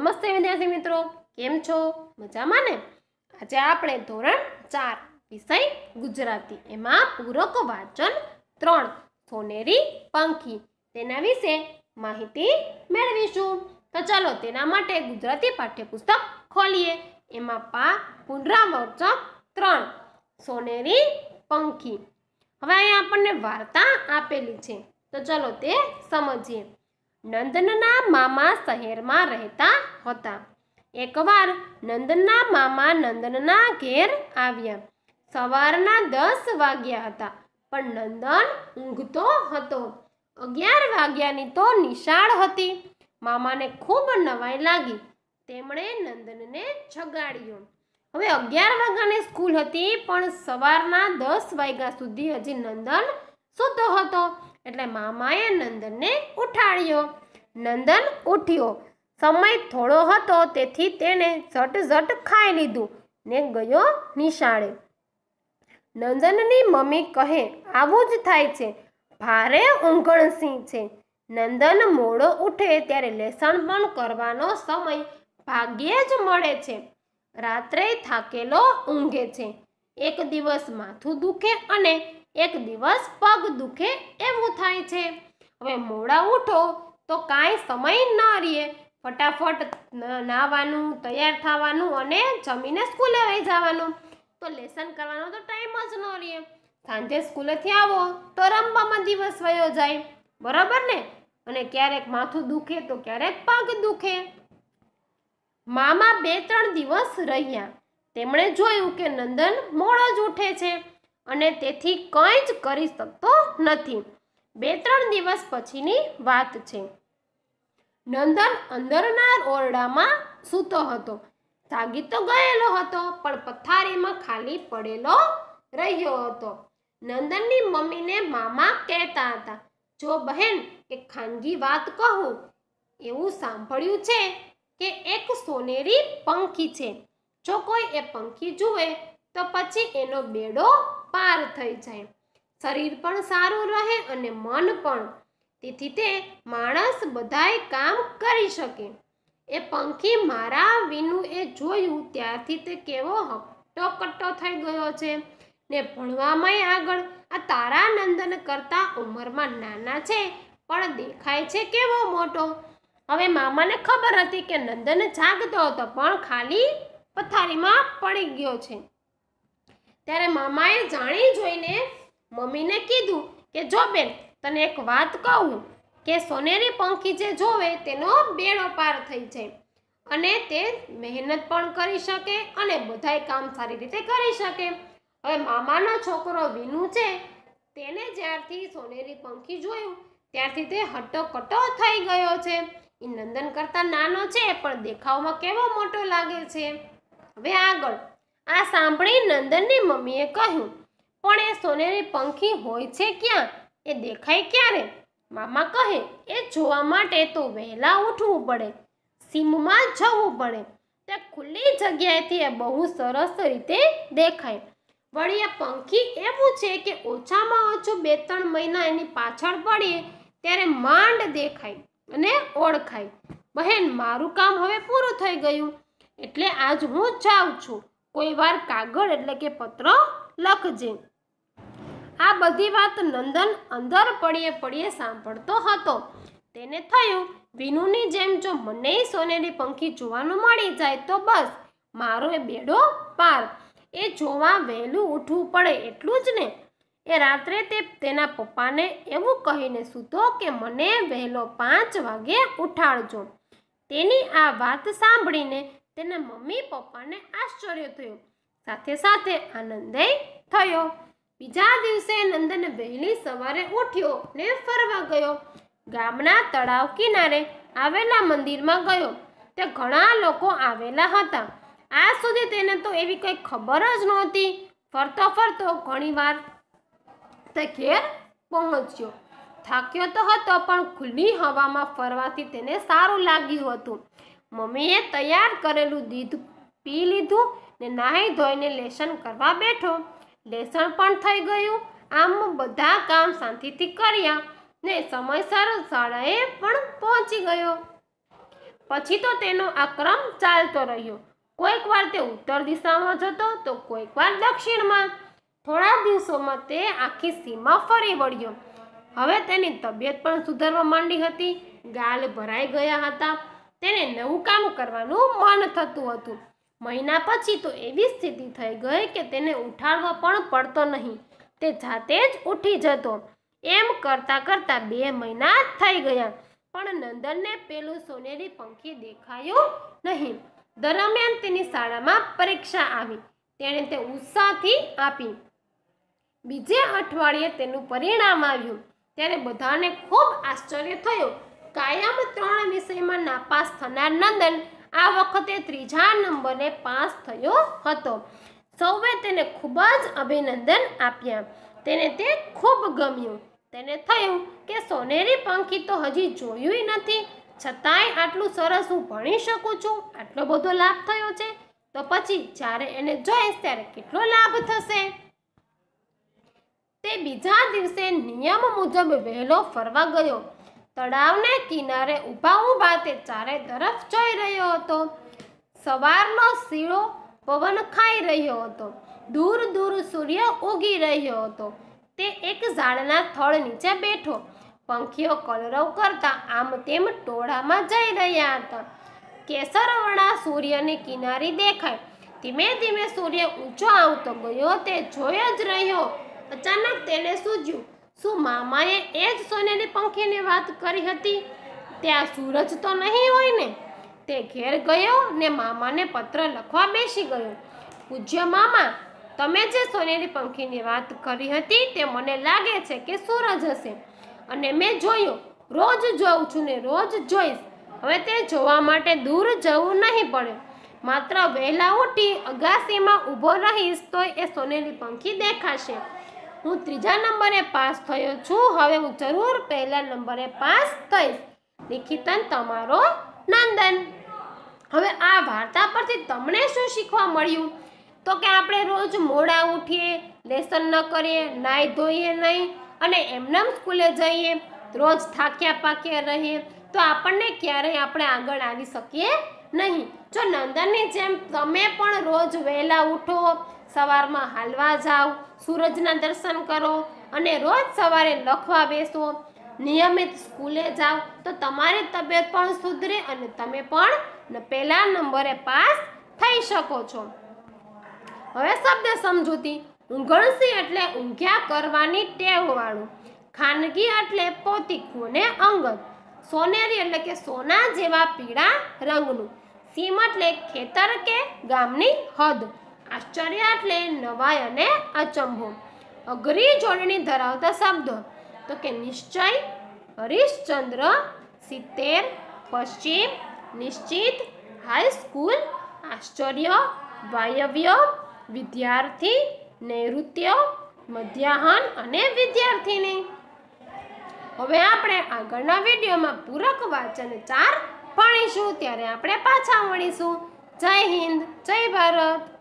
નમસ્તે વિદ્યાર્થી મિત્રો કેમ છો મજામાં ને આજે આપણે ધોરણ ચાર વિષય ગુજરાતી એમાં પૂરક વાંચન ત્રણ સોનેરી પંખી તેના વિશે માહિતી મેળવીશું તો ચાલો તેના માટે ગુજરાતી પાઠ્યપુસ્તક ખોલીએ એમાં પા પુનરાવર્તક ત્રણ સોનેરી પંખી હવે અહીંયા આપણને વાર્તા આપેલી છે તો ચાલો તે સમજીએ નંદનના મામા શહેરમાં રહેતા હતા એકવાર નંદનના મામા નંદનના ઘેર આવ્યા સવારના દસ વાગ્યા હતા પણ નંદન ઊંઘતો હતો અગિયાર વાગ્યાની તો નિશાળ હતી મામાને ખૂબ નવાઈ લાગી તેમણે નંદનને જગાડ્યો હવે અગિયાર વાગ્યાની સ્કૂલ હતી પણ સવારના દસ વાગ્યા સુધી હજી નંદન સૂતો હતો એટલે મામાએ નંદનને ઉઠાડ્યો નંદન ઉઠ્યો સમય થોડો હતો તેથી તેણે ઝટ ઝટ ખાઈ લીધું ને ગયો નિશાળે નંદનની મમ્મી કહે આવું જ થાય છે ભારે ઊંઘણસી છે નંદન મોડો ઉઠે ત્યારે લેસણ પણ કરવાનો સમય ભાગ્યે જ મળે છે રાત્રે થાકેલો ઊંઘે છે એક દિવસ માથું દુખે અને એક દિવસ પગ દુખે એવું થાય છે હવે મોડા ઉઠો તો કાંઈ સમય ન રહે ફટાફટ નાહવાનું તૈયાર થવાનું અને જમીને સ્કૂલે વહી જવાનું તો લેસન કરવાનો તો ટાઈમ જ ન રહે સાંજે સ્કૂલેથી આવો તો રમવામાં દિવસ વયો જાય બરાબર ને અને ક્યારેક માથું દુખે તો ક્યારેક પગ દુખે મામા બે ત્રણ દિવસ રહ્યા તેમણે જોયું કે નંદન મોડો જ ઉઠે છે અને તેથી કંઈ જ કરી શકતો નથી બે ત્રણ દિવસ પછીની વાત છે નંદન અંદરના ઓરડામાં સૂતો હતો જાગી તો ગયેલો હતો પણ પથારીમાં ખાલી પડેલો રહ્યો હતો નંદનની મમ્મીને મામા કહેતા હતા જો બહેન એક ખાનગી વાત કહું એવું સાંભળ્યું છે કે એક સોનેરી પંખી છે જો કોઈ એ પંખી જુએ તો પછી એનો બેડો અપાર થઈ જાય શરીર પણ સારું રહે અને મન પણ તેથી તે માણસ બધાય કામ કરી શકે એ પંખી મારા વિનું એ જોયું ત્યારથી તે કેવો કટ્ટો થઈ ગયો છે ને ભણવામાંય આગળ આ તારાનંદન કરતાં ઉંમરમાં નાના છે પણ દેખાય છે કેવો મોટો હવે મામાને ખબર હતી કે નંદન જાગતો હતો પણ ખાલી પથારીમાં પડી ગયો છે ત્યારે મામાએ જાણી જોઈને મમ્મીને કીધું કે જો બેન તને એક વાત કહું કે સોનેરી પંખી જે જોવે તેનો બેડો પાર થઈ જાય અને તે મહેનત પણ કરી શકે અને બધાય કામ સારી રીતે કરી શકે હવે મામાનો છોકરો વિનુ છે તેને જ્યારથી સોનેરી પંખી જોયું ત્યારથી તે હટોકટો થઈ ગયો છે એ નંદન કરતાં નાનો છે પણ દેખાવમાં કેવો મોટો લાગે છે હવે આગળ આ સાંભળી નંદનની મમ્મીએ કહ્યું પણ એ સોનેરી પંખી હોય છે ક્યાં એ દેખાય ક્યારે મામા કહે એ જોવા માટે તો વહેલા ઉઠવું પડે સીમમાં જવું પડે તે ખુલ્લી જગ્યાએથી એ બહુ સરસ રીતે દેખાય વળી એ પંખી એવું છે કે ઓછામાં ઓછું બે ત્રણ મહિના એની પાછળ પડીએ ત્યારે માંડ દેખાય અને ઓળખાય બહેન મારું કામ હવે પૂરું થઈ ગયું એટલે આજ હું જાઉં છું કોઈ વાર કાગળ એટલે કે પત્ર લખજે આ બધી વાત નંદન અંદર પડીએ પડીએ સાંભળતો હતો તેને થયું વિનુની જેમ જો મને સોનેરી પંખી જોવાનું મળી જાય તો બસ મારો એ બેડો પાર એ જોવા વહેલું ઉઠવું પડે એટલું જ ને એ રાત્રે તે તેના પપ્પાને એવું કહીને સૂતો કે મને વહેલો પાંચ વાગે ઉઠાડજો તેની આ વાત સાંભળીને તેના મમ્મી પપ્પાને આશ્ચર્ય થયું સાથે સાથે આનંદે થયો બીજા દિવસે નંદન વહેલી સવારે ઉઠ્યો ને ફરવા ગયો ગામના તળાવ કિનારે આવેલા મંદિરમાં ગયો તે ઘણા લોકો આવેલા હતા આ સુધી તેને તો એવી કંઈ ખબર જ નહોતી ફરતો ફરતો ઘણીવાર તે ઘેર પહોંચ્યો થાક્યો તો હતો પણ ખુલ્લી હવામાં ફરવાથી તેને સારું લાગ્યું હતું મમ્મીએ તૈયાર કરેલું દીધ પી લીધું ને નાહી ધોઈને લેસન કરવા બેઠો લેસન પણ થઈ ગયું આમ બધા કામ શાંતિથી કર્યા ને સમયસર શાળાએ પણ પહોંચી ગયો પછી તો તેનો આક્રમ ચાલતો રહ્યો કોઈક વાર તે ઉત્તર દિશામાં જતો તો કોઈક વાર દક્ષિણમાં થોડા દિવસોમાં તે આખી સીમા ફરી વળ્યો હવે તેની તબિયત પણ સુધરવા માંડી હતી ગાલ ભરાઈ ગયા હતા તેને નવું કામ કરવાનું મન થતું હતું મહિના પછી તો એવી સ્થિતિ થઈ ગઈ કે તેને ઉઠાડવા પણ પડતો નહીં તે જાતે જ ઉઠી જતો એમ કરતાં કરતાં બે મહિના થઈ ગયા પણ નંદનને પેલું સોનેરી પંખી દેખાયું નહીં દરમિયાન તેની શાળામાં પરીક્ષા આવી તેણે તે ઉત્સાહથી આપી બીજે અઠવાડિયે તેનું પરિણામ આવ્યું ત્યારે બધાને ખૂબ આશ્ચર્ય થયું કાયમ ત્રણ વિષયમાં નાપાસ થનાર નંદન આ વખતે ત્રીજા નંબરે પાસ થયો હતો સૌએ તેને ખૂબ જ અભિનંદન આપ્યા તેને તે ખૂબ ગમ્યું તેને થયું કે સોનેરી પંખી તો હજી જોયું નથી છતાંય આટલું સરસ હું ભણી શકું છું આટલો બધો લાભ થયો છે તો પછી જ્યારે એને જોઈશ ત્યારે કેટલો લાભ થશે તે બીજા દિવસે નિયમ મુજબ વહેલો ફરવા ગયો તળાવને કિનારે ઊભા ઊભા તે ચારે તરફ જોઈ રહ્યો હતો સવારનો શીળો પવન ખાઈ રહ્યો હતો દૂર દૂર સૂર્ય ઉગી રહ્યો હતો તે એક ઝાડના થળ નીચે બેઠો પંખીઓ કલરવ કરતા આમ તેમ ટોળામાં જઈ રહ્યા હતા કેસરવણા સૂર્યની કિનારી દેખાય ધીમે ધીમે સૂર્ય ઊંચો આવતો ગયો તે જોયો જ રહ્યો અચાનક તેને સૂજ્યું શું મામાએ એ જ સોનેની પંખીની વાત કરી હતી ત્યાં સૂરજ તો નહીં હોય ને તે ઘેર ગયો ને મામાને પત્ર લખવા બેસી ગયો પૂજ્ય મામા તમે જે સોનેરી પંખીની વાત કરી હતી તે મને લાગે છે કે સૂરજ હશે અને મેં જોયું રોજ જોઉં છું ને રોજ જોઈશ હવે તે જોવા માટે દૂર જવું નહીં પડે માત્ર વહેલા ઉઠી અગાસીમાં ઊભો રહીશ તો એ સોનેરી પંખી દેખાશે હું ત્રીજા નંબરે પાસ થયો છું હવે હું જરૂર પહેલા નંબરે પાસ થઈશ નિખિતન તમારો નંદન હવે આ વાર્તા પરથી તમને શું શીખવા મળ્યું તો કે આપણે રોજ મોડા ઉઠીએ લેસન ન કરીએ નાહી ધોઈએ નહીં અને એમનેમ સ્કૂલે જઈએ રોજ થાક્યા પાક્યા રહીએ તો આપણને ક્યારેય આપણે આગળ આવી શકીએ નહીં જો નંદનની જેમ તમે પણ રોજ વહેલા ઉઠો સવારમાં હાલવા જાઓ સૂરજના દર્શન કરો અને રોજ સવારે લખવા બેસો નિયમિત સ્કૂલે જાઓ તો તમારી તબિયત પણ સુધરે અને તમે પણ પહેલા નંબરે પાસ થઈ શકો છો હવે શબ્દ સમજૂતી ઊંઘણસી એટલે ઊંઘ્યા કરવાની ટેવ વાળું ખાનગી એટલે પોતિકું અને અંગત સોનેરી એટલે કે સોના જેવા પીળા રંગનું સીમ એટલે ખેતર કે ગામની હદ આશ્ચર્ય એટલે નવાય અને અચંભો અઘરી જોડણી ધરાવતા શબ્દો તો કે નિશ્ચય હરીશચંદ્ર સિત્તેર પશ્ચિમ નિશ્ચિત હાઈસ્કૂલ આશ્ચર્ય વાયવ્ય વિદ્યાર્થી નૈઋત્ય મધ્યાહન અને વિદ્યાર્થીની હવે આપણે આગળના વિડીયોમાં પૂરક વાચન ચાર ભણીશું ત્યારે આપણે પાછા મળીશું જય હિન્દ જય ભારત